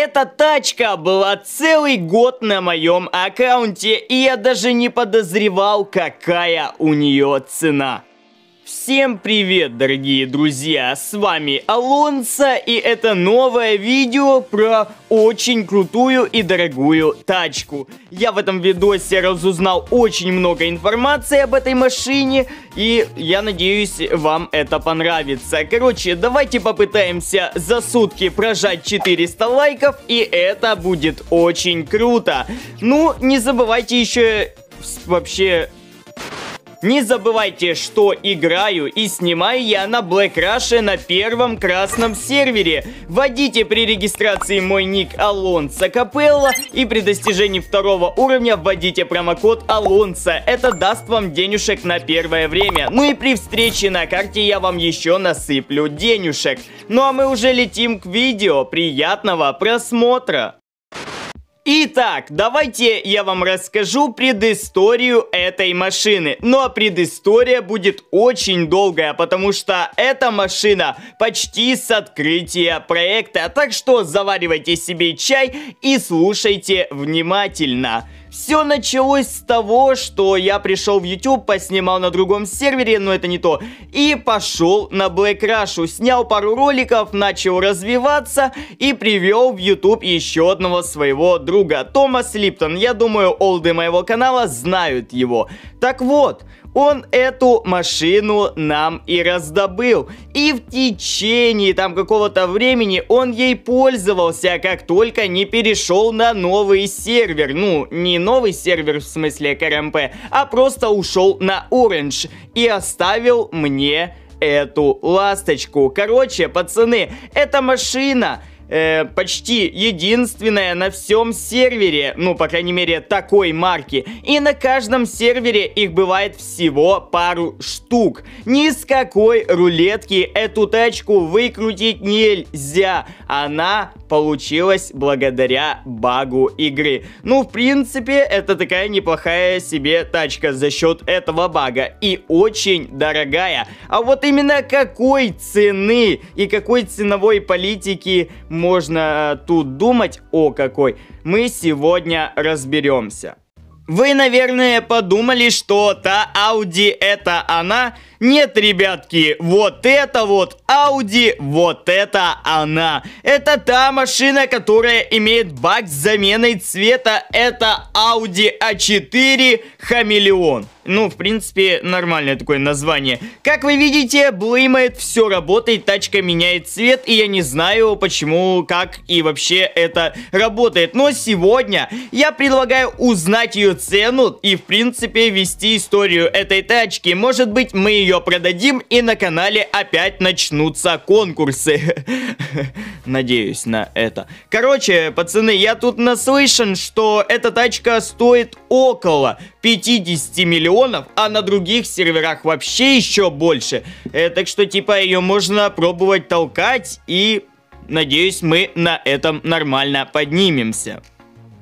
Эта тачка была целый год на моем аккаунте, и я даже не подозревал, какая у нее цена. Всем привет, дорогие друзья! С вами Алонса, и это новое видео про очень крутую и дорогую тачку. Я в этом видосе разузнал очень много информации об этой машине, и я надеюсь, вам это понравится. Короче, давайте попытаемся за сутки прожать 400 лайков, и это будет очень круто. Ну, не забывайте еще вообще не забывайте, что играю и снимаю я на Black Rush на первом красном сервере. Вводите при регистрации мой ник Алонса Капелла и при достижении второго уровня вводите промокод Алонса. Это даст вам денежек на первое время. Ну и при встрече на карте я вам еще насыплю денежек. Ну а мы уже летим к видео. Приятного просмотра! Итак, давайте я вам расскажу предысторию этой машины. Но предыстория будет очень долгая, потому что эта машина почти с открытия проекта. Так что заваривайте себе чай и слушайте внимательно. Все началось с того, что я пришел в YouTube, поснимал на другом сервере, но это не то, и пошел на Black Rush, снял пару роликов, начал развиваться и привел в YouTube еще одного своего друга, Томас Липтон. Я думаю, олды моего канала знают его. Так вот, он эту машину нам и раздобыл. И в течение там какого-то времени он ей пользовался, как только не перешел на новый сервер. Ну, не новый сервер, в смысле КРМП, а просто ушел на Orange и оставил мне эту ласточку. Короче, пацаны, эта машина э, почти единственная на всем сервере, ну, по крайней мере, такой марки. И на каждом сервере их бывает всего пару штук. Ни с какой рулетки эту тачку выкрутить нельзя. Она получилась благодаря багу игры. Ну, в принципе, это такая неплохая себе тачка за счет этого бага. И очень дорогая. А вот именно какой цены и какой ценовой политики можно э, тут думать, о какой, мы сегодня разберемся. Вы, наверное, подумали, что та Ауди это она? Нет, ребятки, вот это вот Audi, вот это она. Это та машина, которая имеет бак с заменой цвета. Это Audi A4 а Хамелеон. Ну, в принципе, нормальное такое название. Как вы видите, блымает, все работает, тачка меняет цвет, и я не знаю, почему, как и вообще это работает. Но сегодня я предлагаю узнать ее цену и, в принципе, вести историю этой тачки. Может быть, мы ее ее продадим, и на канале опять начнутся конкурсы. Надеюсь на это. Короче, пацаны, я тут наслышан, что эта тачка стоит около 50 миллионов, а на других серверах вообще еще больше. Э, так что, типа, ее можно пробовать толкать, и, надеюсь, мы на этом нормально поднимемся.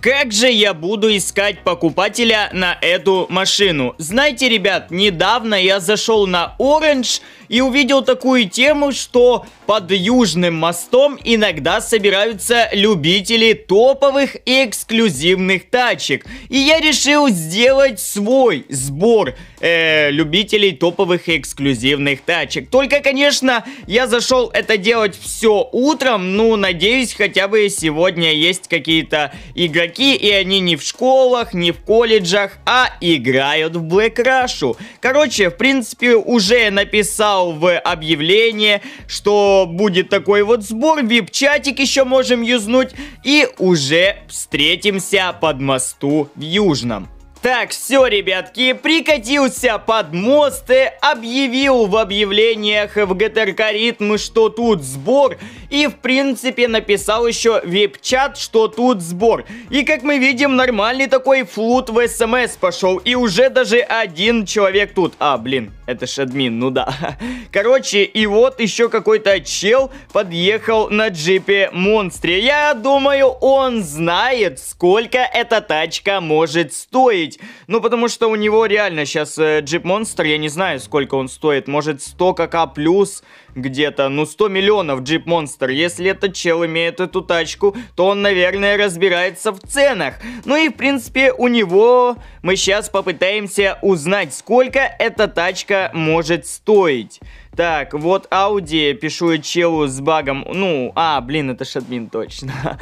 Как же я буду искать покупателя на эту машину? Знаете, ребят, недавно я зашел на Orange и увидел такую тему, что под Южным мостом иногда собираются любители топовых и эксклюзивных тачек. И я решил сделать свой сбор – э, любителей топовых и эксклюзивных тачек. Только, конечно, я зашел это делать все утром, ну, надеюсь, хотя бы сегодня есть какие-то игроки, и они не в школах, не в колледжах, а играют в Black Rush. Короче, в принципе, уже написал в объявление, что будет такой вот сбор, вип-чатик еще можем юзнуть, и уже встретимся под мосту в Южном. Так, все, ребятки, прикатился под мосты, объявил в объявлениях в ГТРК Ритм, что тут сбор, и, в принципе, написал еще вип-чат, что тут сбор. И, как мы видим, нормальный такой флут в СМС пошел, и уже даже один человек тут. А, блин, это ж админ, ну да. Короче, и вот еще какой-то чел подъехал на джипе Монстре. Я думаю, он знает, сколько эта тачка может стоить купить. Ну, потому что у него реально сейчас э, Jeep Monster, я не знаю, сколько он стоит, может 100 кк плюс где-то, ну 100 миллионов Jeep Monster. Если этот чел имеет эту тачку, то он, наверное, разбирается в ценах. Ну и, в принципе, у него мы сейчас попытаемся узнать, сколько эта тачка может стоить. Так, вот Audi пишу челу с багом, ну, а, блин, это шадмин, точно,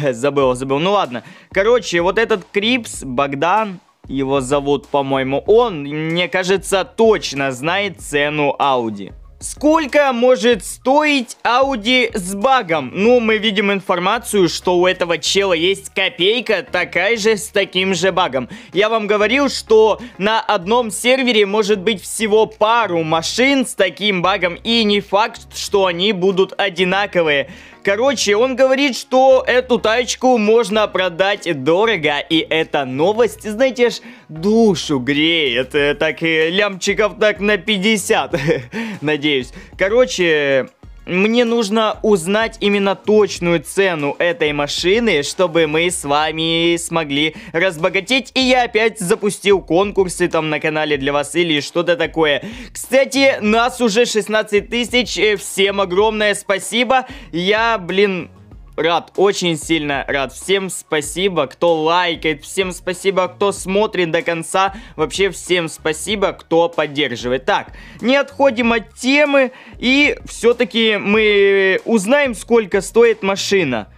забыл, забыл, ну ладно, короче, вот этот Крипс, Богдан, его зовут, по-моему, он, мне кажется, точно знает цену Audi. Сколько может стоить Audi с багом? Ну, мы видим информацию, что у этого чела есть копейка, такая же с таким же багом. Я вам говорил, что на одном сервере может быть всего пару машин с таким багом, и не факт, что они будут одинаковые. Короче, он говорит, что эту тачку можно продать дорого, и эта новость, знаете ж, душу греет. Э, так и э, лямчиков так на 50, надеюсь надеюсь. Короче, мне нужно узнать именно точную цену этой машины, чтобы мы с вами смогли разбогатеть. И я опять запустил конкурсы там на канале для вас или что-то такое. Кстати, нас уже 16 тысяч. Э, всем огромное спасибо. Я, блин, рад, очень сильно рад. Всем спасибо, кто лайкает, всем спасибо, кто смотрит до конца. Вообще всем спасибо, кто поддерживает. Так, не отходим от темы и все-таки мы узнаем, сколько стоит машина.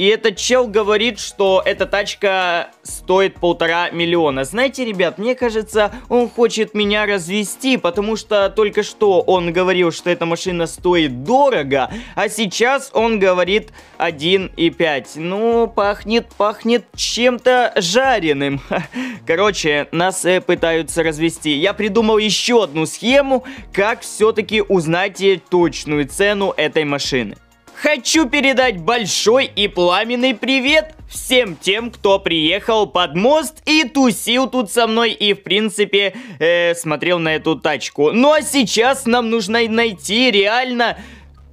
И этот чел говорит, что эта тачка стоит полтора миллиона. Знаете, ребят, мне кажется, он хочет меня развести, потому что только что он говорил, что эта машина стоит дорого, а сейчас он говорит 1,5. Ну, пахнет, пахнет чем-то жареным. Короче, нас э, пытаются развести. Я придумал еще одну схему, как все-таки узнать э, точную цену этой машины. Хочу передать большой и пламенный привет всем тем, кто приехал под мост и тусил тут со мной и, в принципе, э, смотрел на эту тачку. Ну а сейчас нам нужно найти реально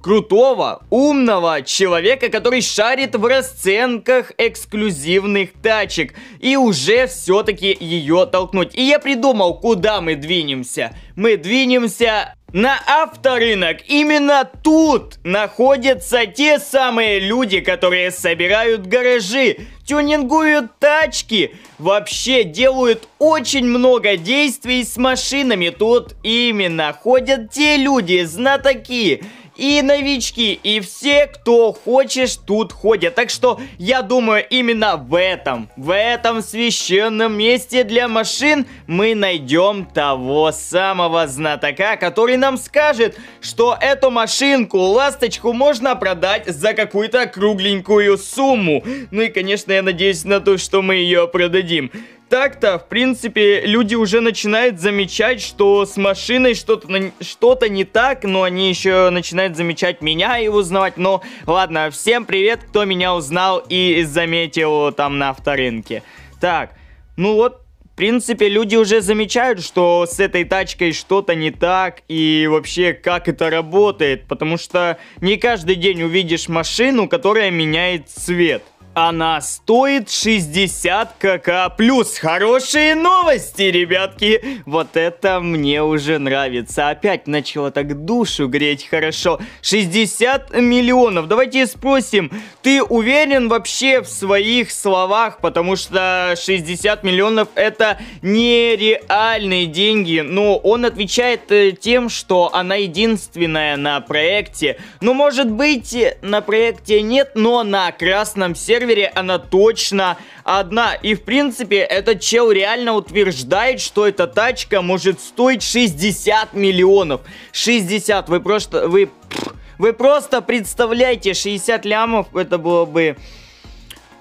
крутого, умного человека, который шарит в расценках эксклюзивных тачек и уже все-таки ее толкнуть. И я придумал, куда мы двинемся. Мы двинемся на авторынок. Именно тут находятся те самые люди, которые собирают гаражи, тюнингуют тачки, вообще делают очень много действий с машинами. Тут именно ходят те люди, знатоки и новички, и все, кто хочешь, тут ходят. Так что я думаю, именно в этом, в этом священном месте для машин мы найдем того самого знатока, который нам скажет, что эту машинку, ласточку, можно продать за какую-то кругленькую сумму. Ну и, конечно, я надеюсь на то, что мы ее продадим. Так-то, в принципе, люди уже начинают замечать, что с машиной что-то что не так, но они еще начинают замечать меня и узнавать. Но, ладно, всем привет, кто меня узнал и заметил там на авторынке. Так, ну вот, в принципе, люди уже замечают, что с этой тачкой что-то не так и вообще как это работает, потому что не каждый день увидишь машину, которая меняет цвет. Она стоит 60 КК+. плюс Хорошие новости, ребятки! Вот это мне уже нравится. Опять начало так душу греть хорошо. 60 миллионов. Давайте спросим, ты уверен вообще в своих словах? Потому что 60 миллионов это нереальные деньги. Но он отвечает э, тем, что она единственная на проекте. Ну, может быть, на проекте нет, но на красном сервере сервере она точно одна. И в принципе этот чел реально утверждает, что эта тачка может стоить 60 миллионов. 60, вы просто... Вы, вы просто представляете, 60 лямов это было бы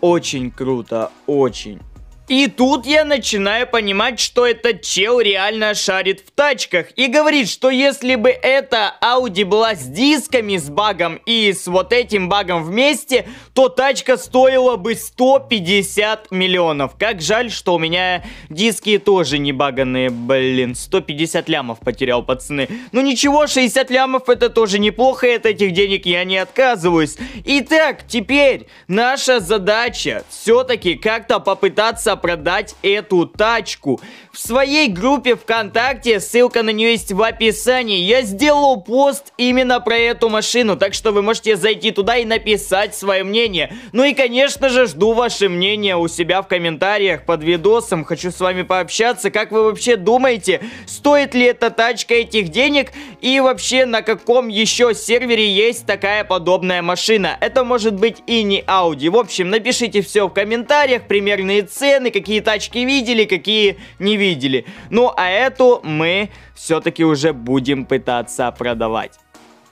очень круто, очень. И тут я начинаю понимать, что этот чел реально шарит в тачках и говорит, что если бы эта Audi была с дисками, с багом и с вот этим багом вместе, то тачка стоила бы 150 миллионов. Как жаль, что у меня диски тоже не баганные, блин, 150 лямов потерял, пацаны. Ну ничего, 60 лямов это тоже неплохо, и от этих денег я не отказываюсь. Итак, теперь наша задача все-таки как-то попытаться продать эту тачку. В своей группе ВКонтакте, ссылка на нее есть в описании, я сделал пост именно про эту машину, так что вы можете зайти туда и написать свое мнение. Ну и, конечно же, жду ваше мнение у себя в комментариях под видосом, хочу с вами пообщаться, как вы вообще думаете, стоит ли эта тачка этих денег и вообще на каком еще сервере есть такая подобная машина. Это может быть и не Audi. В общем, напишите все в комментариях, примерные цены, вселенной, какие тачки видели, какие не видели. Ну, а эту мы все-таки уже будем пытаться продавать.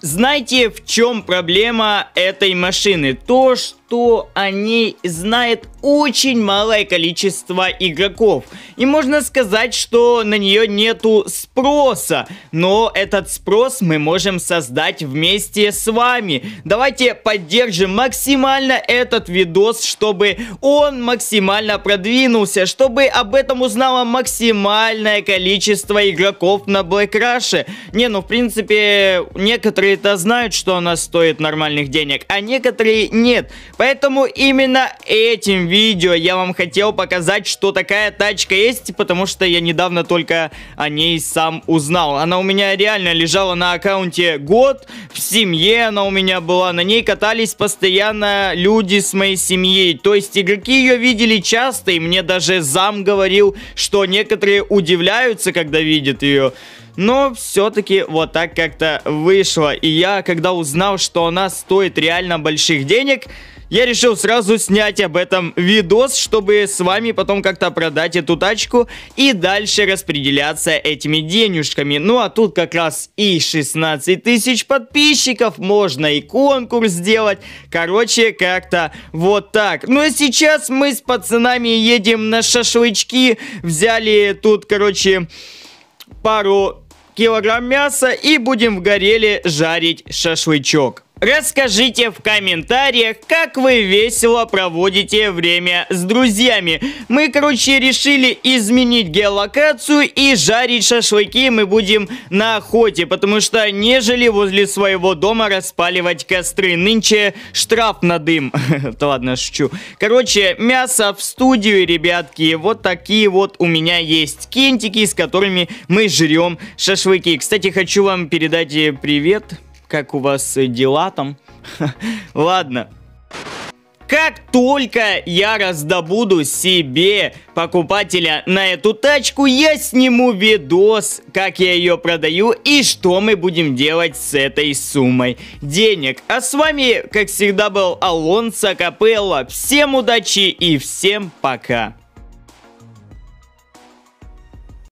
Знаете, в чем проблема этой машины? То, что что о ней знает очень малое количество игроков. И можно сказать, что на нее нету спроса, но этот спрос мы можем создать вместе с вами. Давайте поддержим максимально этот видос, чтобы он максимально продвинулся, чтобы об этом узнало максимальное количество игроков на Black Rush. Не, ну в принципе, некоторые-то знают, что она стоит нормальных денег, а некоторые нет. Поэтому Поэтому именно этим видео я вам хотел показать, что такая тачка есть, потому что я недавно только о ней сам узнал. Она у меня реально лежала на аккаунте год, в семье она у меня была, на ней катались постоянно люди с моей семьей. То есть игроки ее видели часто, и мне даже зам говорил, что некоторые удивляются, когда видят ее. Но все-таки вот так как-то вышло. И я, когда узнал, что она стоит реально больших денег, я решил сразу снять об этом видос, чтобы с вами потом как-то продать эту тачку и дальше распределяться этими денежками. Ну а тут как раз и 16 тысяч подписчиков, можно и конкурс сделать. Короче, как-то вот так. Ну а сейчас мы с пацанами едем на шашлычки. Взяли тут, короче, пару килограмм мяса и будем в гореле жарить шашлычок. Расскажите в комментариях, как вы весело проводите время с друзьями. Мы, короче, решили изменить геолокацию и жарить шашлыки мы будем на охоте, потому что нежели возле своего дома распаливать костры. Нынче штраф на дым. Да ладно, шучу. Короче, мясо в студию, ребятки. Вот такие вот у меня есть кентики, с которыми мы жрем шашлыки. Кстати, хочу вам передать э, привет как у вас э, дела там. Ладно. Как только я раздобуду себе покупателя на эту тачку, я сниму видос, как я ее продаю и что мы будем делать с этой суммой денег. А с вами, как всегда, был Алонсо Капелло. Всем удачи и всем пока.